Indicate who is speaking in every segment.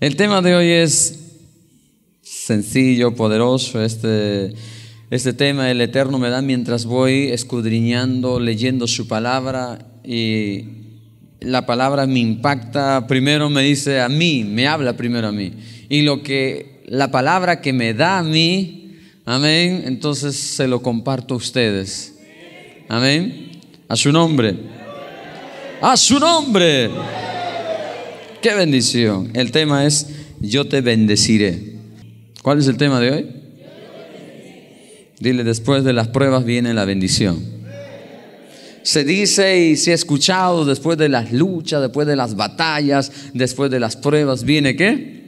Speaker 1: El tema de hoy es sencillo, poderoso. Este, este tema el Eterno me da mientras voy escudriñando, leyendo su palabra y la palabra me impacta. Primero me dice a mí, me habla primero a mí. Y lo que la palabra que me da a mí, amén, entonces se lo comparto a ustedes. Amén. A su nombre. A su nombre. Qué bendición. El tema es, yo te bendeciré. ¿Cuál es el tema de hoy? Dile, después de las pruebas viene la bendición. Se dice y se ha escuchado después de las luchas, después de las batallas, después de las pruebas, viene qué?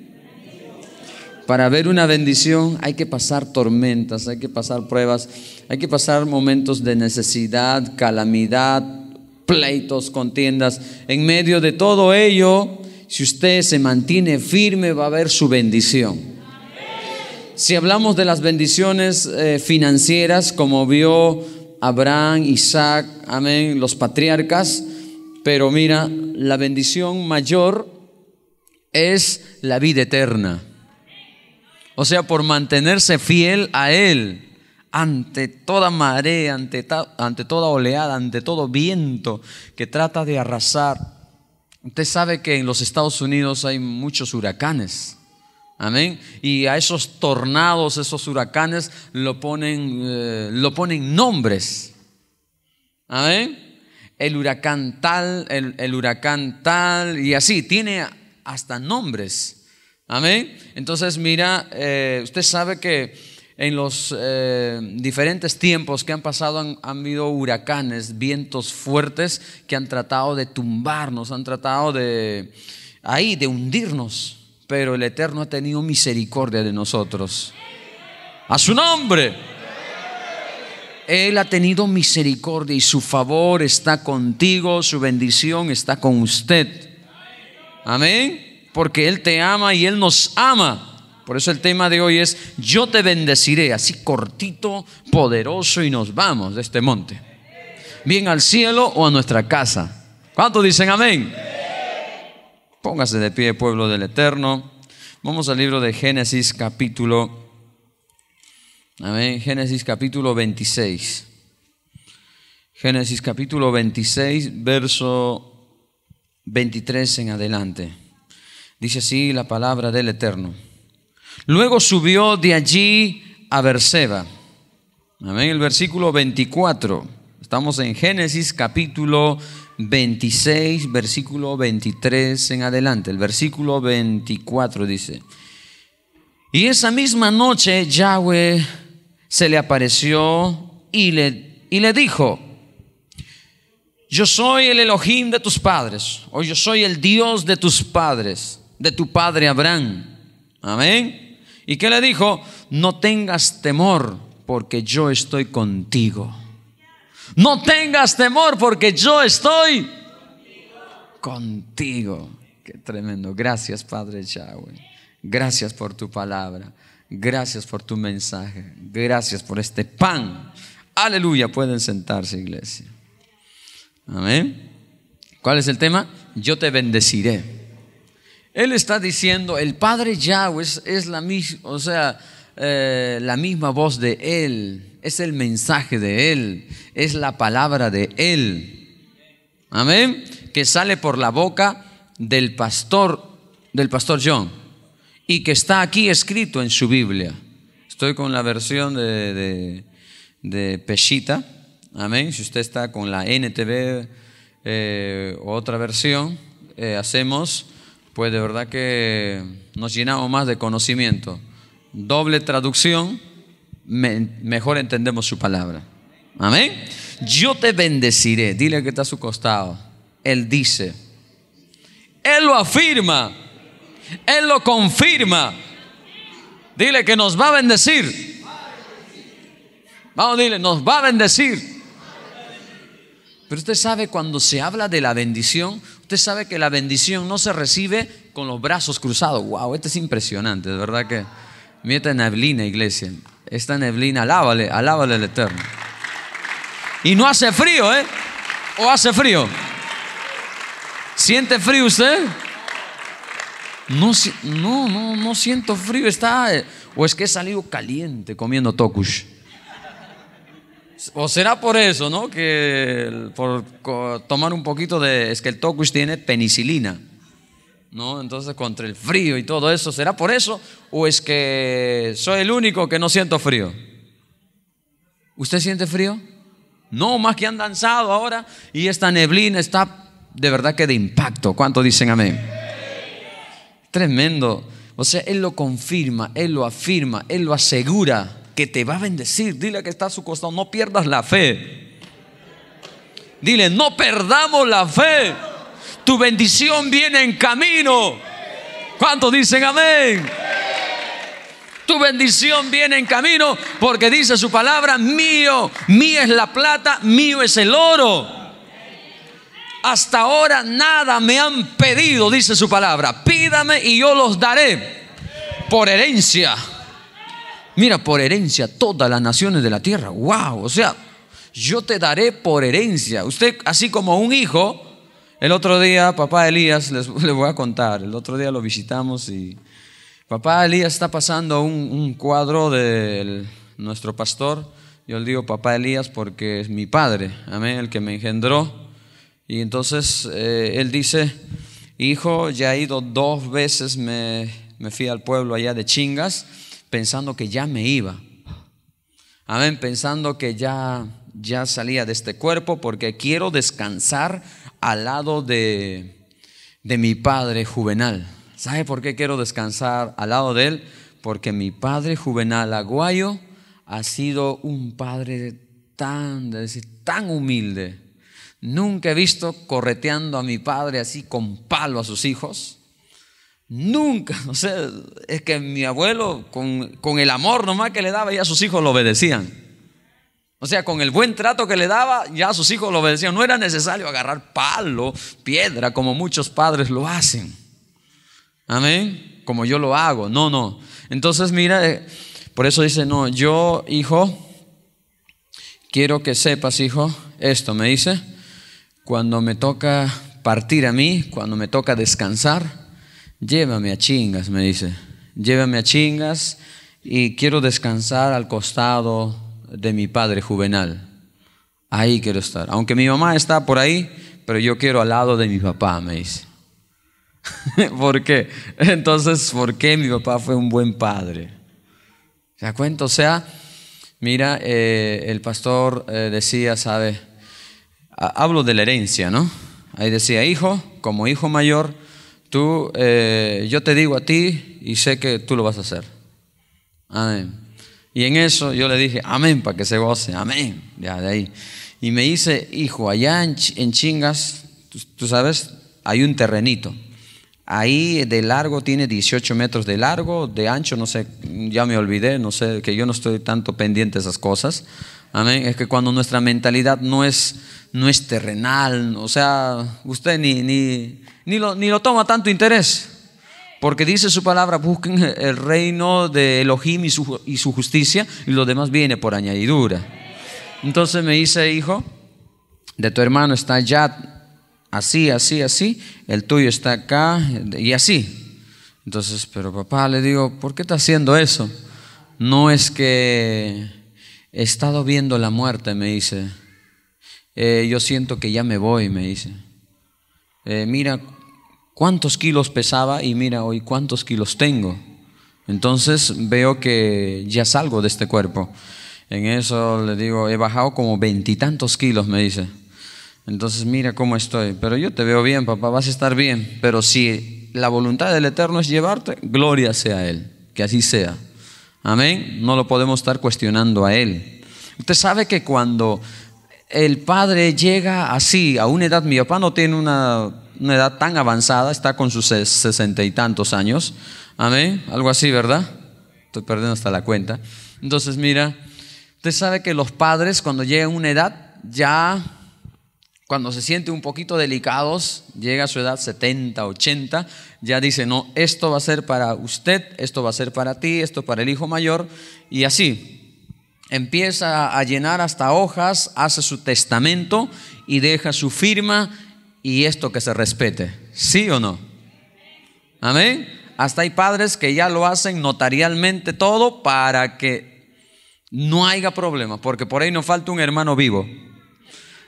Speaker 1: Para ver una bendición hay que pasar tormentas, hay que pasar pruebas, hay que pasar momentos de necesidad, calamidad, pleitos, contiendas. En medio de todo ello, si usted se mantiene firme, va a ver su bendición. Si hablamos de las bendiciones eh, financieras, como vio Abraham, Isaac, amén, los patriarcas, pero mira, la bendición mayor es la vida eterna. O sea, por mantenerse fiel a Él ante toda marea, ante, ante toda oleada, ante todo viento que trata de arrasar Usted sabe que en los Estados Unidos hay muchos huracanes. Amén. Y a esos tornados, esos huracanes, lo ponen, eh, lo ponen nombres. Amén. El huracán tal, el, huracán tal, y así. Tiene hasta nombres. Amén. Entonces, mira, eh, usted sabe que en los eh, diferentes tiempos que han pasado han, han, habido huracanes, vientos fuertes que han tratado de tumbarnos, han tratado de ahí, de hundirnos. Pero el Eterno ha tenido misericordia de nosotros. A su nombre. Él ha tenido misericordia y su favor está contigo, su bendición está con usted. Amén. Porque Él te ama y Él nos ama. Por eso el tema de hoy es, yo te bendeciré, así cortito, poderoso y nos vamos de este monte. Bien al cielo o a nuestra casa. ¿Cuántos dicen amén? Póngase de pie, pueblo del Eterno. Vamos al libro de Génesis capítulo Amén. Génesis capítulo 26. Génesis capítulo 26, verso 23 en adelante. Dice así la palabra del Eterno. Luego subió de allí a Berseba. Amén. El versículo 24. Estamos en Génesis capítulo 26, versículo 23 en adelante. El versículo 24 dice, y esa misma noche Yahweh se le apareció y le, y le dijo, yo soy el Elohim de tus padres, o yo soy el Dios de tus padres, de tu padre Abraham. Amén. ¿Y qué le dijo? No tengas temor porque yo estoy contigo. No tengas temor porque yo estoy contigo. Qué tremendo. Gracias Padre Yahweh. Gracias por tu palabra. Gracias por tu mensaje. Gracias por este pan. Aleluya. Pueden sentarse, iglesia. Amén. ¿Cuál es el tema? Yo te bendeciré. Él está diciendo, el Padre Yahweh es, la, o sea, eh, la misma voz de Él, es el mensaje de Él, es la palabra de Él. Amén. Que sale por la boca del pastor, del pastor John, y que está aquí escrito en su Biblia. Estoy con la versión de, de, Amén. Si usted está con la NTV eh, otra versión, eh, hacemos pues de verdad que nos llenamos más de conocimiento. Doble traducción, mejor entendemos su palabra. Amén. Yo te bendeciré. Dile que está a su costado. Él dice. Él lo afirma. Él lo confirma. Dile que nos va a bendecir. Vamos, dile, nos va a bendecir. Pero usted sabe, cuando se habla de la bendición, Usted sabe que la bendición no se recibe con los brazos cruzados. Wow, esto es impresionante, de verdad que. Mira esta neblina, iglesia. Esta neblina, alábale, alábale al Eterno. Y no hace frío, ¿eh? ¿O hace frío? ¿Siente frío usted? No, no, no, no siento frío. Está, eh, o es que he salido caliente comiendo tokush. O será por eso, ¿no? Que por tomar un poquito de... Es que el tokus tiene penicilina, ¿no? Entonces contra el frío y todo eso, ¿será por eso? ¿O es que soy el único que no siento frío? ¿Usted siente frío? No, más que han danzado ahora y esta neblina está de verdad que de impacto. ¿Cuánto dicen amén? Tremendo. O sea, Él lo confirma, Él lo afirma, Él lo asegura que te va a bendecir. Dile que está a su costado, no pierdas la fe. Dile, no perdamos la fe. Tu bendición viene en camino. ¿Cuántos dicen amén? Tu bendición viene en camino porque dice su palabra, mío, mío es la plata, mío es el oro. Hasta ahora nada me han pedido, dice su palabra. Pídame y yo los daré por herencia Mira, por herencia todas las naciones de la tierra. ¡Wow! O sea, yo te daré por herencia. Usted, así como un hijo, el otro día, papá Elías, les, voy a contar, el otro día lo visitamos y papá Elías está pasando un, cuadro de nuestro pastor. Yo le digo papá Elías porque es mi padre, amén, el que me engendró. Y entonces eh, él dice, hijo, ya he ido dos veces, me, me fui al pueblo allá de Chingas pensando que ya me iba. Amén, pensando que ya ya salía de este cuerpo porque quiero descansar al lado de de mi padre Juvenal. ¿Sabe por qué quiero descansar al lado de él? Porque mi padre Juvenal Aguayo ha sido un padre tan, tan humilde. Nunca he visto correteando a mi padre así con palo a sus hijos. Nunca, o sea, es que mi abuelo con, el amor nomás que le daba ya sus hijos lo obedecían. O sea, con el buen trato que le daba ya sus hijos lo obedecían. No era necesario agarrar palo, piedra, como muchos padres lo hacen. Amén, como yo lo hago. No, no. Entonces mira, eh, por eso dice, no, yo hijo, quiero que sepas hijo, esto me dice, cuando me toca partir a mí, cuando me toca descansar, llévame a chingas, me dice, llévame a chingas y quiero descansar al costado de mi padre juvenal. Ahí quiero estar. Aunque mi mamá está por ahí, pero yo quiero al lado de mi papá, me dice. ¿Por qué? Entonces, ¿por qué mi papá fue un buen padre? ¿Se da O sea, mira, eh, el pastor eh, decía, ¿sabe? Hablo de la herencia, ¿no? Ahí decía, hijo, como hijo mayor, Tú, eh, yo te digo a ti y sé que tú lo vas a hacer. Amén. Y en eso yo le dije, amén, para que se goce, amén. Ya de ahí. Y me dice, hijo, allá en, Chingas, tú, tú sabes, hay un terrenito. Ahí de largo tiene 18 metros de largo, de ancho, no sé, ya me olvidé, no sé, que yo no estoy tanto pendiente de esas cosas. Amén. Es que cuando nuestra mentalidad no es, no es terrenal, o sea, usted ni, ni, ni, lo, ni lo toma tanto interés. Porque dice su palabra, busquen el reino de Elohim y su, y su justicia y lo demás viene por añadidura. Entonces me dice, hijo, de tu hermano está ya así, así, así, el tuyo está acá y así. Entonces, pero papá le digo, ¿por qué está haciendo eso? No es que he estado viendo la muerte, me dice. Eh, yo siento que ya me voy, me dice. Eh, mira cuántos kilos pesaba y mira hoy cuántos kilos tengo. Entonces veo que ya salgo de este cuerpo. En eso le digo, he bajado como veintitantos kilos, me dice. Entonces mira cómo estoy. Pero yo te veo bien, papá, vas a estar bien. Pero si la voluntad del Eterno es llevarte, gloria sea Él, que así sea. Amén. No lo podemos estar cuestionando a Él. Usted sabe que cuando el padre llega así a una edad, mi papá no tiene una, edad tan avanzada, está con sus sesenta y tantos años. Amén. Algo así, ¿verdad? Estoy perdiendo hasta la cuenta. Entonces, mira, usted sabe que los padres cuando llegan a una edad ya cuando se siente un poquito delicados, llega a su edad 70, 80, ya dice, no, esto va a ser para usted, esto va a ser para ti, esto para el hijo mayor, y así. Empieza a llenar hasta hojas, hace su testamento y deja su firma y esto que se respete. ¿Sí o no? Amén. Hasta hay padres que ya lo hacen notarialmente todo para que no haya problema, porque por ahí no falta un hermano vivo.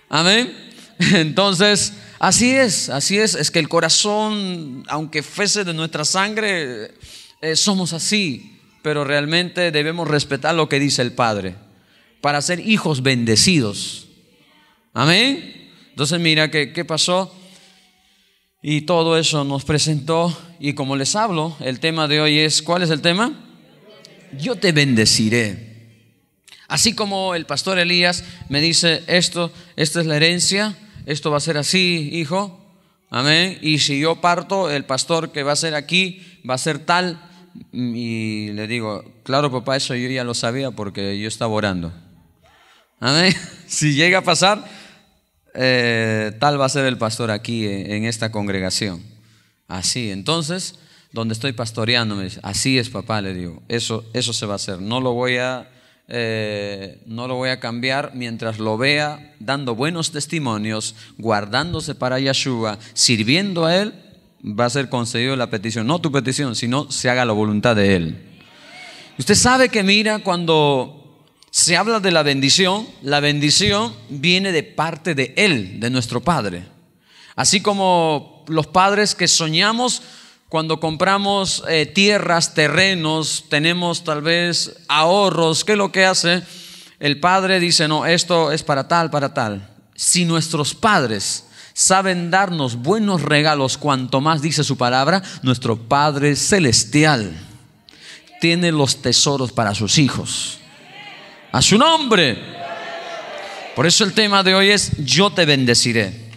Speaker 1: Amén. Entonces, así es, así es, es que el corazón, aunque fuese de nuestra sangre, eh, somos así, pero realmente debemos respetar lo que dice el Padre para ser hijos bendecidos. Amén. Entonces mira que qué pasó. Y todo eso nos presentó. Y como les hablo, el tema de hoy es, ¿cuál es el tema? Yo te bendeciré. Así como el pastor Elías me dice esto, esta es la herencia, esto va a ser así, hijo. Amén. Y si yo parto, el pastor que va a ser aquí va a ser tal. Y le digo, claro, papá, eso yo ya lo sabía porque yo estaba orando. Amén. Si llega a pasar, eh, tal va a ser el pastor aquí eh, en esta congregación. Así, entonces, donde estoy pastoreando, me dice, así es, papá, le digo, eso, eso se va a hacer. No lo voy a eh, no lo voy a cambiar mientras lo vea dando buenos testimonios, guardándose para Yeshua, sirviendo a Él, va a ser concedido la petición. No tu petición, sino se haga la voluntad de Él. Usted sabe que mira cuando se habla de la bendición, la bendición viene de parte de Él, de nuestro Padre. Así como los padres que soñamos cuando compramos eh, tierras, terrenos, tenemos tal vez ahorros, ¿qué es lo que hace? El padre dice, no, esto es para tal, para tal. Si nuestros padres saben darnos buenos regalos, cuanto más dice su palabra, nuestro Padre Celestial tiene los tesoros para sus hijos. A su nombre. Por eso el tema de hoy es, yo te bendeciré.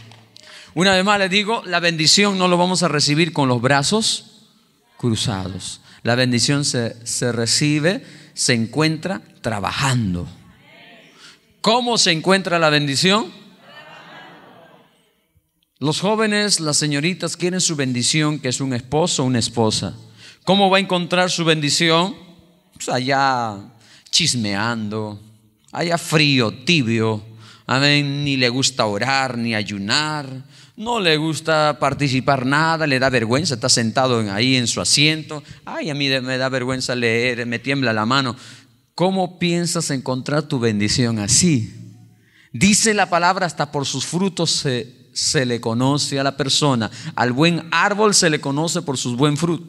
Speaker 1: Una vez más les digo, la bendición no lo vamos a recibir con los brazos cruzados. La bendición se, recibe, se encuentra trabajando. ¿Cómo se encuentra la bendición? Los jóvenes, las señoritas quieren su bendición, que es un esposo o una esposa. ¿Cómo va a encontrar su bendición? Pues allá chismeando, allá frío, tibio. Amén, ni le gusta orar, ni ayunar, no le gusta participar nada, le da vergüenza, está sentado ahí en su asiento, ay, a mí me da vergüenza leer, me tiembla la mano. ¿Cómo piensas encontrar tu bendición así? Dice la palabra, hasta por sus frutos se, se le conoce a la persona. Al buen árbol se le conoce por sus,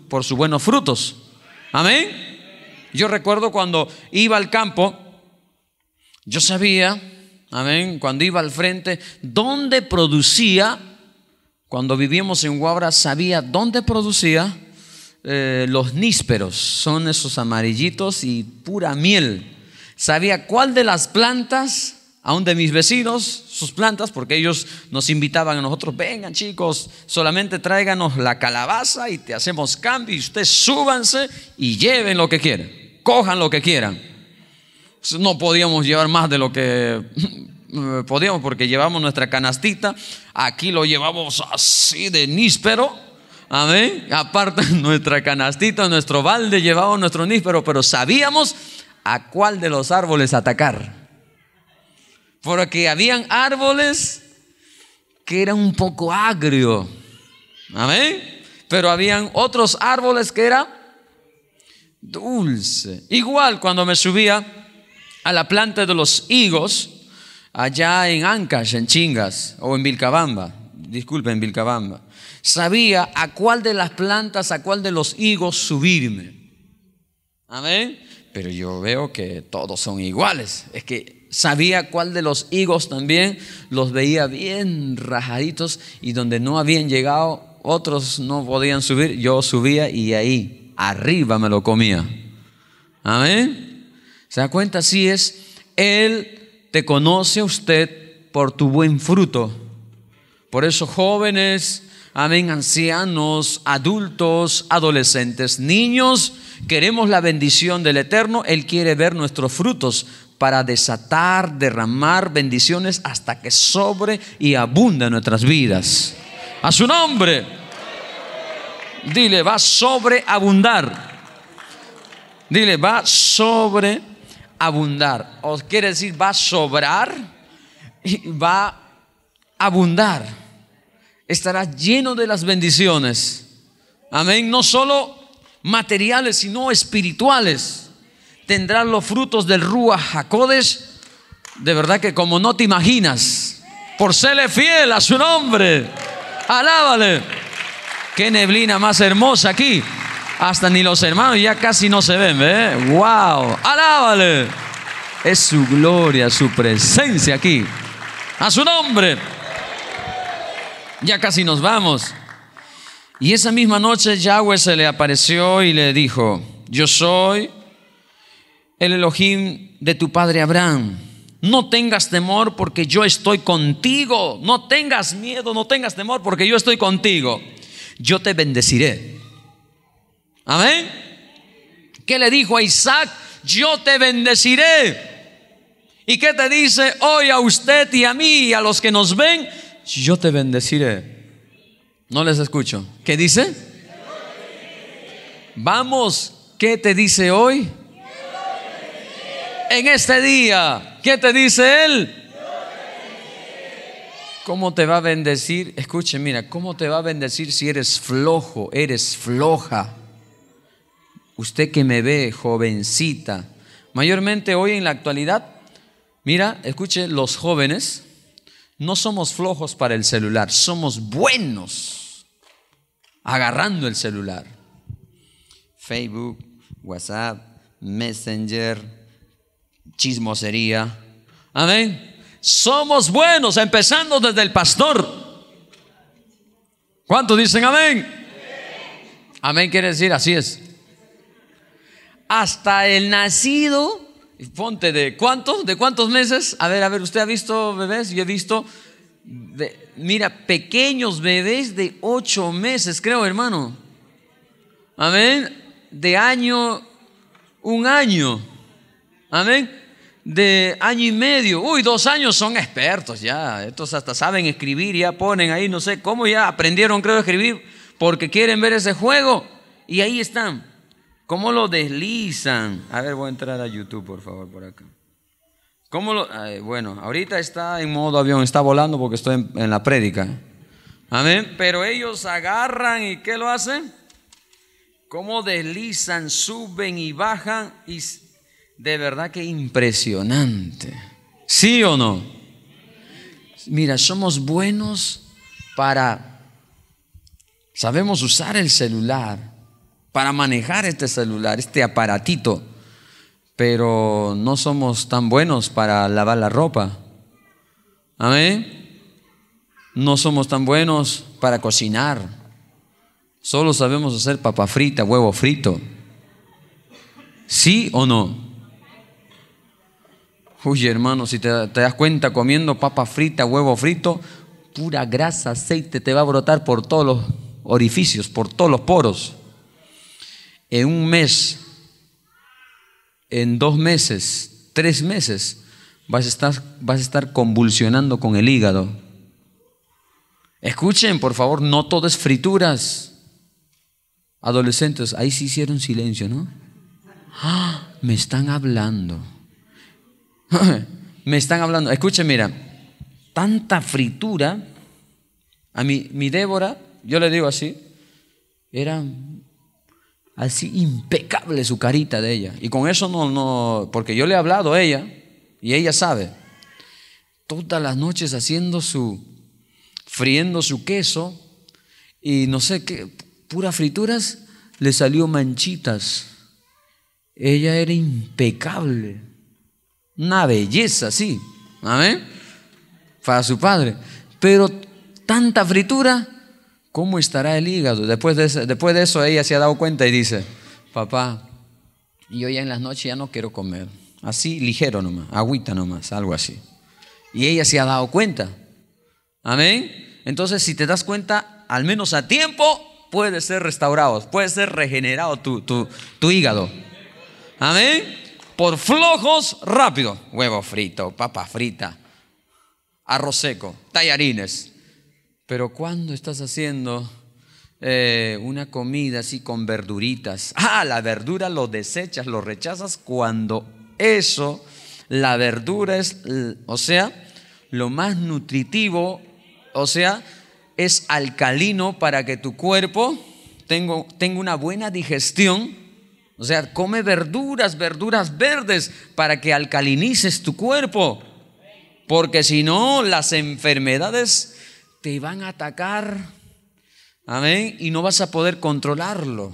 Speaker 1: por sus buenos frutos. Amén. Yo recuerdo cuando iba al campo, yo sabía, amén, cuando iba al frente, dónde producía cuando vivimos en Guabra sabía dónde producía eh, los nísperos, son esos amarillitos y pura miel. Sabía cuál de las plantas, aún de mis vecinos, sus plantas, porque ellos nos invitaban a nosotros, vengan chicos, solamente tráiganos la calabaza y te hacemos cambio y ustedes súbanse y lleven lo que quieran, cojan lo que quieran. No podíamos llevar más de lo que eh, podíamos porque llevamos nuestra canastita, aquí lo llevamos así de níspero, amén, aparte nuestra canastita, nuestro balde, llevamos nuestro níspero, pero sabíamos a cuál de los árboles atacar, porque habían árboles que eran un poco agrio, amén, pero habían otros árboles que eran dulce. Igual cuando me subía a la planta de los higos, allá en Ancash, en Chingas, o en Vilcabamba, en Vilcabamba, sabía a cuál de las plantas, a cuál de los higos subirme. Amén. Pero yo veo que todos son iguales. Es que sabía cuál de los higos también los veía bien rajaditos y donde no habían llegado, otros no podían subir, yo subía y ahí, arriba me lo comía. Amén. ¿Se da cuenta? Así es. Él te conoce usted por tu buen fruto. Por eso jóvenes, amén, ancianos, adultos, adolescentes, niños, queremos la bendición del Eterno. Él quiere ver nuestros frutos para desatar, derramar bendiciones hasta que sobre y abunda nuestras vidas. A su nombre. Dile, va a sobreabundar. Dile, va a sobre abundar. O quiere decir, va a sobrar y va a abundar. Estará lleno de las bendiciones. Amén. No solo materiales, sino espirituales. Tendrás los frutos del Rúa Jacodes. De verdad que como no te imaginas, por serle fiel a su nombre. Alábale. Qué neblina más hermosa aquí. Hasta ni los hermanos ya casi no se ven, ¿ve? ¡Wow! ¡Alábale! Es su gloria, su presencia aquí. A su nombre. Ya casi nos vamos. Y esa misma noche Yahweh se le apareció y le dijo, yo soy el Elohim de tu padre Abraham. No tengas temor porque yo estoy contigo. No tengas miedo, no tengas temor porque yo estoy contigo. Yo te bendeciré Amén. ¿Qué le dijo a Isaac? Yo te bendeciré. ¿Y qué te dice hoy a usted y a mí y a los que nos ven? Yo te bendeciré. No les escucho. ¿Qué dice? Vamos, ¿qué te dice hoy? En este día, ¿qué te dice él? ¿Cómo te va a bendecir? Escuchen, mira, ¿cómo te va a bendecir si eres flojo, eres floja? usted que me ve, jovencita, mayormente hoy en la actualidad, mira, escuche, los jóvenes no somos flojos para el celular, somos buenos agarrando el celular. Facebook, WhatsApp, Messenger, chismosería. Amén. Somos buenos, empezando desde el pastor. ¿Cuántos dicen amén? Amén quiere decir así es hasta el nacido, ponte de cuántos, de cuántos meses, a ver, a ver, usted ha visto bebés, yo he visto, mira, pequeños bebés de ocho meses, creo, hermano. Amén. De año, un año. Amén. De año y medio. Uy, dos años son expertos ya. Estos hasta saben escribir, ya ponen ahí, no sé cómo ya aprendieron, creo, a escribir, porque quieren ver ese juego. Y ahí están. ¿Cómo lo deslizan? A ver, voy a entrar a YouTube, por favor, por acá. ¿Cómo lo, bueno, ahorita está en modo avión, está volando porque estoy en, la prédica. Amén. Pero ellos agarran y ¿qué lo hacen? ¿Cómo deslizan, suben y bajan? Y de verdad que impresionante. ¿Sí o no? Mira, somos buenos para... Sabemos usar el celular para manejar este celular, este aparatito, pero no somos tan buenos para lavar la ropa. Amén. No somos tan buenos para cocinar. Solo sabemos hacer papa frita, huevo frito. ¿Sí o no? Uy, hermano, si te, te, das cuenta comiendo papa frita, huevo frito, pura grasa, aceite te va a brotar por todos los orificios, por todos los poros en un mes, en dos meses, tres meses, vas a estar, vas a estar convulsionando con el hígado. Escuchen, por favor, no todo es frituras. Adolescentes, ahí sí hicieron silencio, ¿no? ¡Ah! Me están hablando. me están hablando. Escuchen, mira, tanta fritura. A mi Débora, yo le digo así, era Así impecable su carita de ella. Y con eso no, no, porque yo le he hablado a ella y ella sabe. Todas las noches haciendo su, friendo su queso y no sé qué, puras frituras, le salió manchitas. Ella era impecable. Una belleza, sí. Amén. Para su padre. Pero tanta fritura ¿cómo estará el hígado? Después de, eso, después de eso ella se ha dado cuenta y dice, papá, yo ya en las noches ya no quiero comer. Así ligero nomás, agüita nomás, algo así. Y ella se ha dado cuenta. Amén. Entonces, si te das cuenta, al menos a tiempo, puede ser restaurado, puede ser regenerado tu, tu hígado. Amén. Por flojos, rápido. Huevo frito, papa frita, arroz seco, tallarines, pero cuando estás haciendo eh, una comida así con verduritas, ah, la verdura lo desechas, lo rechazas cuando eso, la verdura es, o sea, lo más nutritivo, o sea, es alcalino para que tu cuerpo tenga una buena digestión. O sea, come verduras, verduras verdes para que alcalinices tu cuerpo. Porque si no, las enfermedades te van a atacar. Amén. Y no vas a poder controlarlo.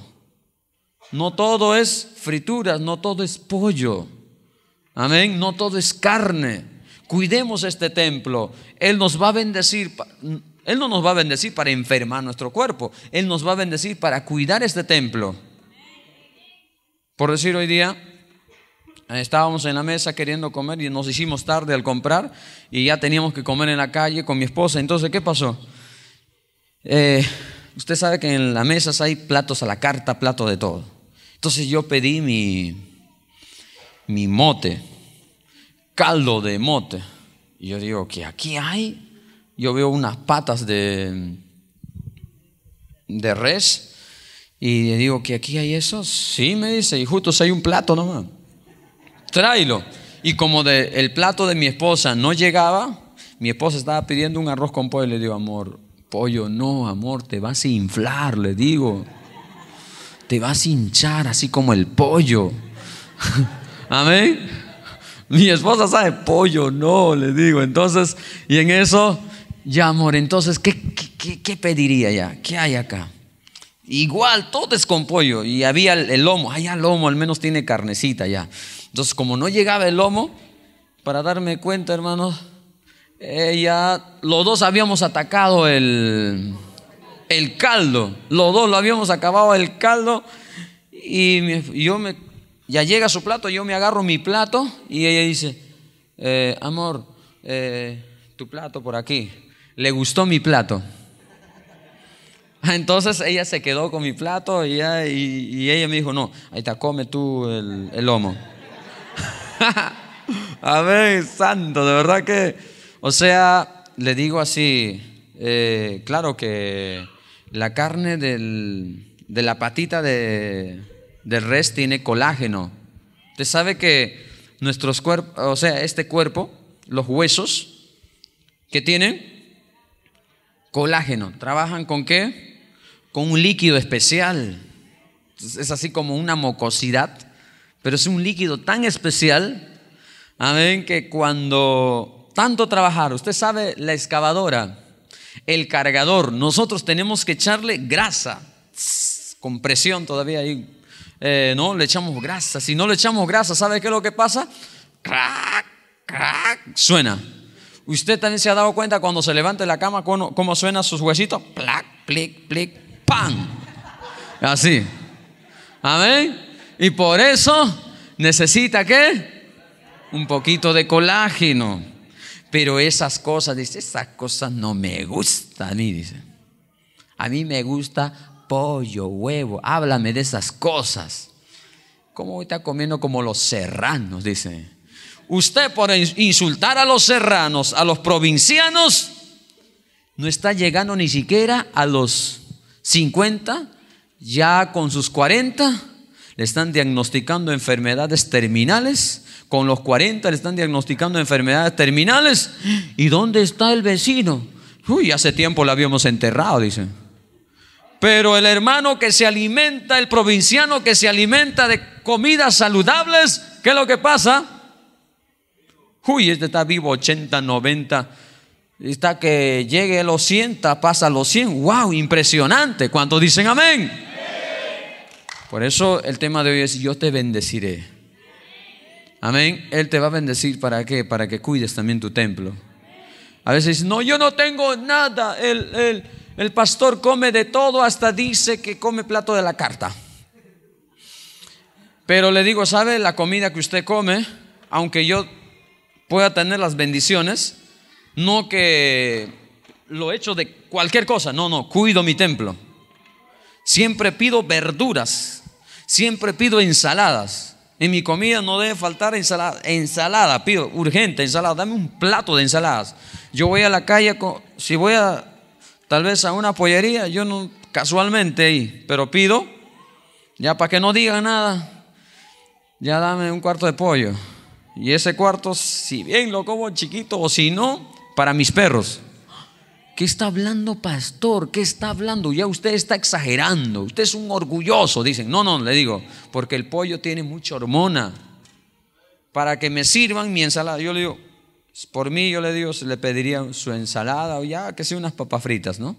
Speaker 1: No todo es frituras, no todo es pollo. Amén. No todo es carne. Cuidemos este templo. Él nos va a bendecir. Él no nos va a bendecir para enfermar nuestro cuerpo. Él nos va a bendecir para cuidar este templo. Por decir hoy día, Estábamos en la mesa queriendo comer y nos hicimos tarde al comprar y ya teníamos que comer en la calle con mi esposa. Entonces, ¿qué pasó? Eh, usted sabe que en las mesas hay platos a la carta, plato de todo. Entonces yo pedí mi, mi mote, caldo de mote. Y yo digo, ¿que aquí hay? Yo veo unas patas de, de res y digo, ¿que aquí hay eso? Sí, me dice, y justo hay un plato nomás tráelo. Y como de, el plato de mi esposa no llegaba, mi esposa estaba pidiendo un arroz con pollo. Le digo, amor, pollo, no, amor, te vas a inflar, le digo. Te vas a hinchar así como el pollo. Amén. Mi esposa sabe pollo, no, le digo. Entonces, y en eso, ya amor, entonces, ¿qué, qué, pediría ya? ¿Qué hay acá? Igual, todo es con pollo. Y había el, lomo, allá lomo, al menos tiene carnecita ya. Entonces, como no llegaba el lomo, para darme cuenta, hermano, eh, los dos habíamos atacado el, caldo. Los dos lo habíamos acabado el caldo. Y yo me, ya llega su plato, yo me agarro mi plato y ella dice, eh, amor, eh, tu plato por aquí. Le gustó mi plato. Entonces ella se quedó con mi plato y, ella, me dijo, no, ahí te come tú el lomo. Amén, santo, de verdad que, o sea, le digo así, eh, claro que la carne de la patita de, del res tiene colágeno. Usted sabe que nuestros cuerpos, o sea, este cuerpo, los huesos, que tienen colágeno, trabajan con qué? Con un líquido especial. es así como una mocosidad pero es un líquido tan especial, amén, que cuando tanto trabajar, usted sabe, la excavadora, el cargador, nosotros tenemos que echarle grasa, con presión todavía ahí, eh, no, le echamos grasa, si no le echamos grasa, ¿sabe qué es lo que pasa? Crac, crac, suena. Usted también se ha dado cuenta cuando se levanta la cama cómo, suena suenan sus huesitos, plac, plic, plic, ¡pam! Así. Amén. Y por eso necesita qué? Un poquito de colágeno. Pero esas cosas, dice, esas cosas no me gustan a mí, dice. A mí me gusta pollo, huevo, háblame de esas cosas. ¿Cómo está comiendo como los serranos? Dice. Usted por insultar a los serranos, a los provincianos, no está llegando ni siquiera a los 50, ya con sus 40 le están diagnosticando enfermedades terminales, con los 40 le están diagnosticando enfermedades terminales. ¿Y dónde está el vecino? Uy, hace tiempo lo habíamos enterrado, dicen. Pero el hermano que se alimenta, el provinciano que se alimenta de comidas saludables, ¿qué es lo que pasa? Uy, este está vivo 80, 90. Está que llegue a los 100, pasa a los 100. ¡Wow! Impresionante. cuando dicen amén? Por eso el tema de hoy es yo te bendeciré. Amén. Él te va a bendecir para qué? Para que cuides también tu templo. A veces no, yo no tengo nada. El, el, el pastor come de todo, hasta dice que come plato de la carta. Pero le digo, ¿sabe? La comida que usted come, aunque yo pueda tener las bendiciones, no que lo hecho de cualquier cosa, no, no, cuido mi templo. Siempre pido verduras. Siempre pido ensaladas. En mi comida no debe faltar ensalada. Ensalada, pido, urgente, ensalada. Dame un plato de ensaladas. Yo voy a la calle, con, si voy a tal vez a una pollería, yo no, casualmente ahí, pero pido, ya para que no diga nada, ya dame un cuarto de pollo. Y ese cuarto, si bien lo como chiquito o si no, para mis perros. ¿Qué está hablando pastor? ¿Qué está hablando? Ya usted está exagerando. Usted es un orgulloso. Dicen, no, no, le digo, porque el pollo tiene mucha hormona. Para que me sirvan mi ensalada. Yo le digo, por mí yo le digo, le pediría su ensalada o ya que sea unas papas fritas, ¿no?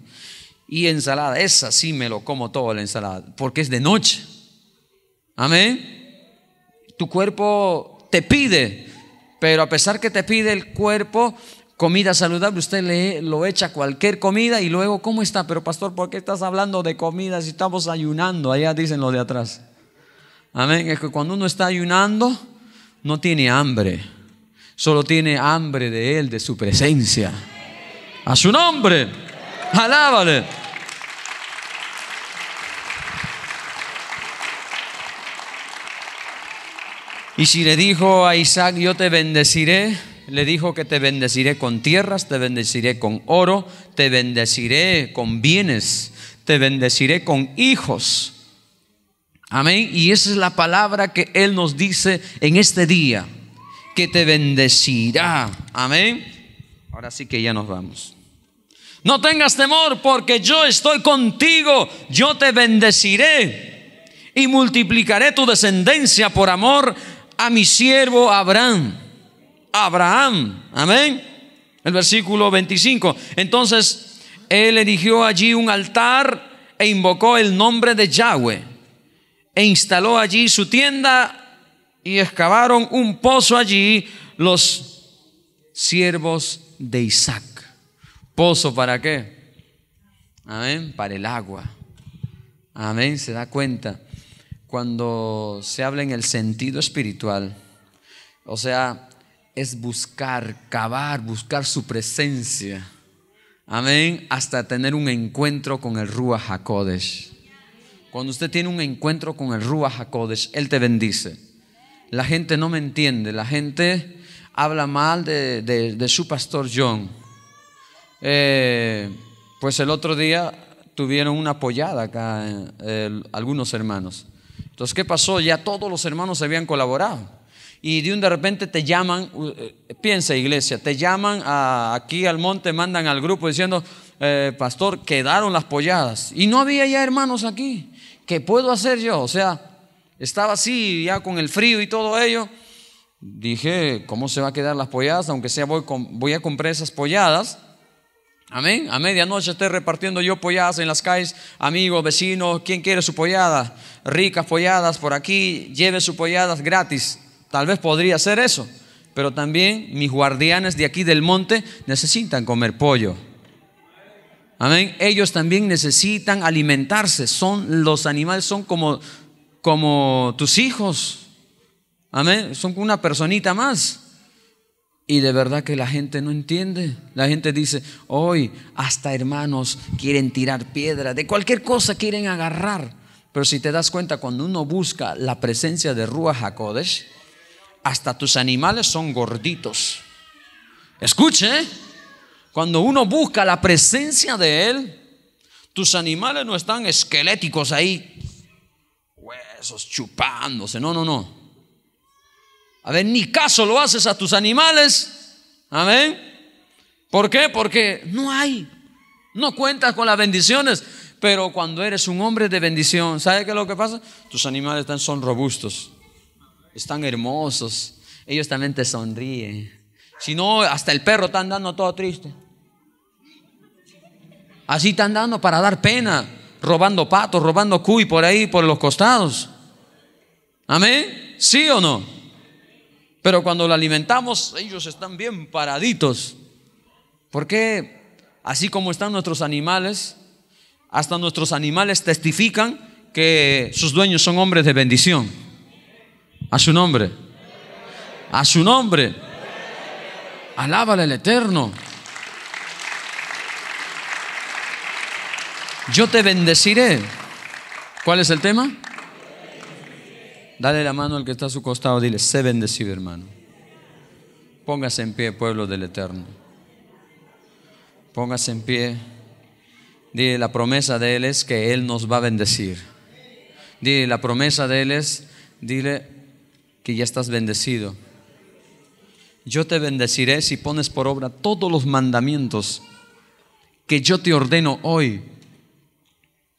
Speaker 1: Y ensalada, esa sí me lo como todo la ensalada, porque es de noche. Amén. Tu cuerpo te pide, pero a pesar que te pide el cuerpo, comida saludable, usted le, lo echa cualquier comida y luego, ¿cómo está? Pero pastor, ¿por qué estás hablando de comida si estamos ayunando? Allá dicen lo de atrás. Amén, es que cuando uno está ayunando, no tiene hambre, solo tiene hambre de Él, de su presencia. A su nombre, alábale. Y si le dijo a Isaac, yo te bendeciré, le dijo que te bendeciré con tierras, te bendeciré con oro, te bendeciré con bienes, te bendeciré con hijos. Amén. Y esa es la palabra que Él nos dice en este día, que te bendecirá. Amén. Ahora sí que ya nos vamos. No tengas temor porque yo estoy contigo, yo te bendeciré y multiplicaré tu descendencia por amor a mi siervo Abraham Abraham. Amén. El versículo 25. Entonces, él erigió allí un altar e invocó el nombre de Yahweh. E instaló allí su tienda y excavaron un pozo allí los siervos de Isaac. ¿Pozo para qué? Amén. Para el agua. Amén. Se da cuenta cuando se habla en el sentido espiritual. O sea, es buscar, cavar, buscar su presencia. Amén. Hasta tener un encuentro con el Ruach HaKodesh. Cuando usted tiene un encuentro con el Ruach HaKodesh, Él te bendice. La gente no me entiende. La gente habla mal de, su pastor John. Eh, pues el otro día tuvieron una apoyada acá eh, algunos hermanos. Entonces, ¿qué pasó? Ya todos los hermanos habían colaborado y de un de repente te llaman, eh, piensa iglesia, te llaman aquí al monte, mandan al grupo diciendo, eh, pastor, quedaron las polladas. Y no había ya hermanos aquí. ¿Qué puedo hacer yo? O sea, estaba así ya con el frío y todo ello. Dije, ¿cómo se va a quedar las polladas? Aunque sea voy, voy a comprar esas polladas. Amén. A medianoche estoy repartiendo yo polladas en las calles. Amigos, vecinos, ¿quién quiere su pollada? Ricas polladas por aquí, lleve su polladas gratis. Tal vez podría ser eso, pero también mis guardianes de aquí del monte necesitan comer pollo. Amén. Ellos también necesitan alimentarse. Son los animales son como como tus hijos. Amén. Son una personita más. Y de verdad que la gente no entiende. La gente dice, hoy hasta hermanos quieren tirar piedra, de cualquier cosa quieren agarrar. Pero si te das cuenta, cuando uno busca la presencia de Rúa HaKodesh, hasta tus animales son gorditos. Escuche, ¿eh? cuando uno busca la presencia de Él, tus animales no están esqueléticos ahí, huesos chupándose, no, no, no. A ver, ni caso lo haces a tus animales, amén. ¿Por qué? Porque no hay, no cuentas con las bendiciones. Pero cuando eres un hombre de bendición, ¿sabe qué es lo que pasa? Tus animales son robustos están hermosos, ellos también te sonríen. Si no, hasta el perro está andando todo triste. Así está dando para dar pena, robando patos, robando cuy por ahí, por los costados. Amén, sí o no. Pero cuando lo alimentamos, ellos están bien paraditos. Porque así como están nuestros animales, hasta nuestros animales testifican que sus dueños son hombres de bendición. A su nombre. A su nombre. Alábala el Eterno. Yo te bendeciré. ¿Cuál es el tema? Dale la mano al que está a su costado. Dile, sé bendecido, hermano. Póngase en pie, pueblo del Eterno. Póngase en pie. Dile, la promesa de Él es que Él nos va a bendecir. Dile, la promesa de Él es, dile, que ya estás bendecido. Yo te bendeciré si pones por obra todos los mandamientos que yo te ordeno hoy.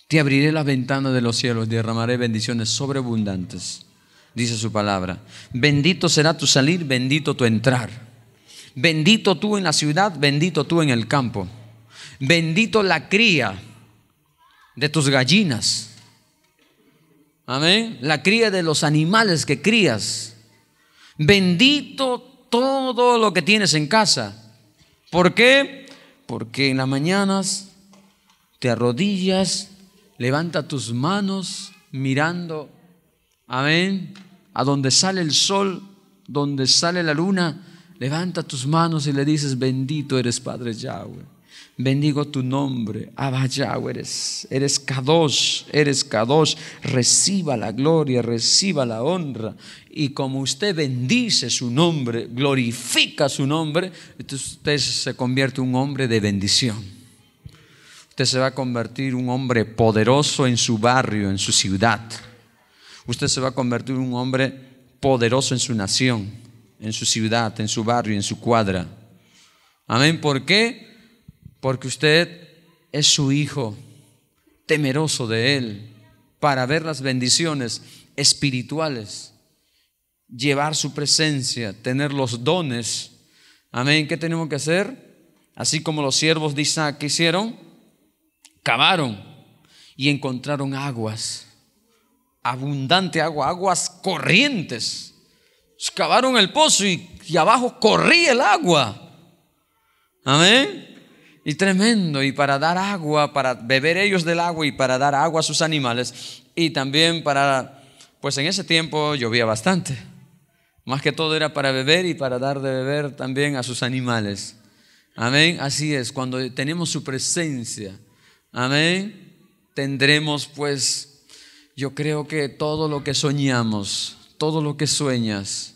Speaker 1: Te abriré la ventana de los cielos, y derramaré bendiciones sobreabundantes, dice su palabra. Bendito será tu salir, bendito tu entrar. Bendito tú en la ciudad, bendito tú en el campo. Bendito la cría de tus gallinas Amén. La cría de los animales que crías. Bendito todo lo que tienes en casa. ¿Por qué? Porque en las mañanas te arrodillas, levanta tus manos mirando, amén, a donde sale el sol, donde sale la luna, levanta tus manos y le dices, bendito eres Padre Yahweh. Bendigo tu nombre, Abba Yahweh, eres, eres Kadosh, eres Kadosh. Reciba la gloria, reciba la honra. Y como usted bendice su nombre, glorifica su nombre, usted se convierte en un hombre de bendición usted se va a convertir un hombre poderoso en su barrio, en su ciudad. Usted se va a convertir un hombre poderoso en su nación, en su ciudad, en su barrio, en su cuadra. Amén. ¿Por qué? porque usted es su hijo, temeroso de Él, para ver las bendiciones espirituales, llevar su presencia, tener los dones. Amén, ¿qué tenemos que hacer? Así como los siervos de Isaac hicieron, cavaron y encontraron aguas, abundante agua, aguas corrientes. Cavaron el pozo y, y abajo corría el agua. Amén y tremendo, y para dar agua, para beber ellos del agua y para dar agua a sus animales, y también para, pues en ese tiempo llovía bastante. Más que todo era para beber y para dar de beber también a sus animales. Amén, así es, cuando tenemos su presencia, amén, tendremos pues, yo creo que todo lo que soñamos, todo lo que sueñas.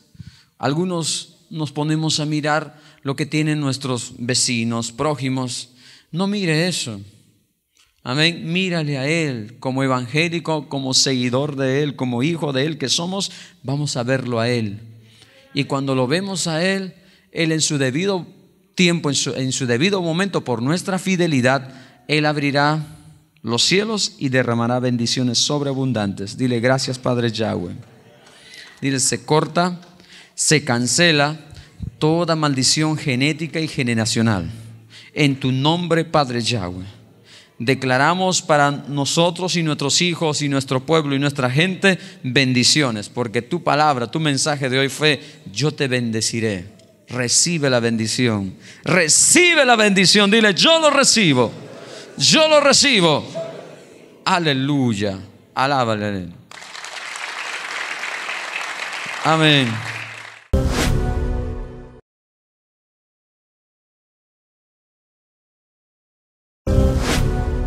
Speaker 1: Algunos nos ponemos a mirar lo que tienen nuestros vecinos, prójimos. No mire eso. Amén. Mírale a Él como evangélico, como seguidor de Él, como hijo de Él que somos. Vamos a verlo a Él. Y cuando lo vemos a Él, Él en su debido tiempo, en su, debido momento, por nuestra fidelidad, Él abrirá los cielos y derramará bendiciones sobreabundantes. Dile gracias Padre Yahweh. Dile, se corta, se cancela toda maldición genética y generacional. En tu nombre, Padre Yahweh, declaramos para nosotros y nuestros hijos y nuestro pueblo y nuestra gente bendiciones, porque tu palabra, tu mensaje de hoy fue, yo te bendeciré. Recibe la bendición. Recibe la bendición. Dile, yo lo recibo. Yo lo recibo. Aleluya. Alábale. Amén.